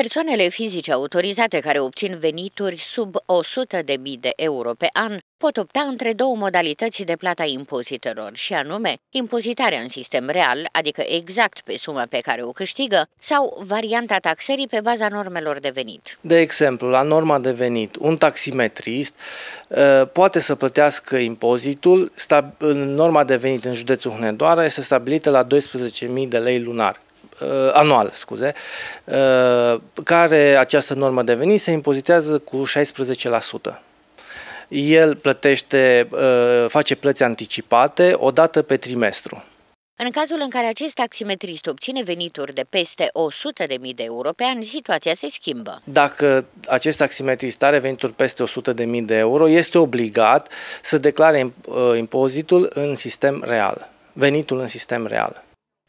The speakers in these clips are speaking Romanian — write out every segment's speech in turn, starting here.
Persoanele fizice autorizate care obțin venituri sub 100.000 de euro pe an pot opta între două modalități de plata impozitelor, și anume impozitarea în sistem real, adică exact pe suma pe care o câștigă, sau varianta taxării pe baza normelor de venit. De exemplu, la norma de venit, un taximetrist ă, poate să plătească impozitul, în norma de venit în județul Hunedoara este stabilită la 12.000 de lei lunar. Uh, anual, scuze, uh, care această normă de venit se impozitează cu 16% el plătește, uh, face plăți anticipate o dată pe trimestru. În cazul în care acest taximetrist obține venituri de peste 100.000 de euro pe an, situația se schimbă. Dacă acest taximetrist are venituri peste 100.000 de euro, este obligat să declare impozitul în sistem real, venitul în sistem real.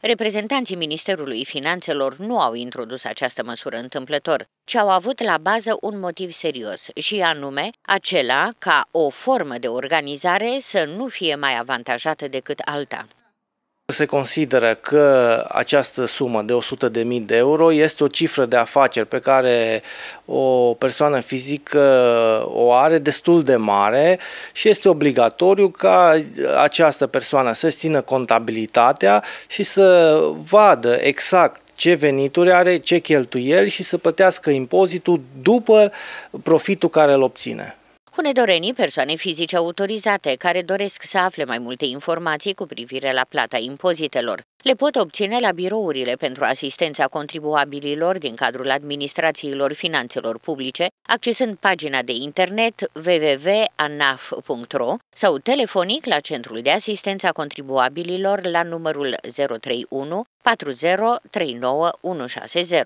Reprezentanții Ministerului Finanțelor nu au introdus această măsură întâmplător, ci au avut la bază un motiv serios, și anume acela ca o formă de organizare să nu fie mai avantajată decât alta se consideră că această sumă de 100.000 de euro este o cifră de afaceri pe care o persoană fizică o are destul de mare și este obligatoriu ca această persoană să țină contabilitatea și să vadă exact ce venituri are, ce cheltuieli și să plătească impozitul după profitul care îl obține. Hunedorenii, persoane fizice autorizate, care doresc să afle mai multe informații cu privire la plata impozitelor, le pot obține la birourile pentru asistența contribuabililor din cadrul administrațiilor finanțelor publice, accesând pagina de internet www.anaf.ro sau telefonic la Centrul de Asistență a Contribuabililor la numărul 031 40 39 160.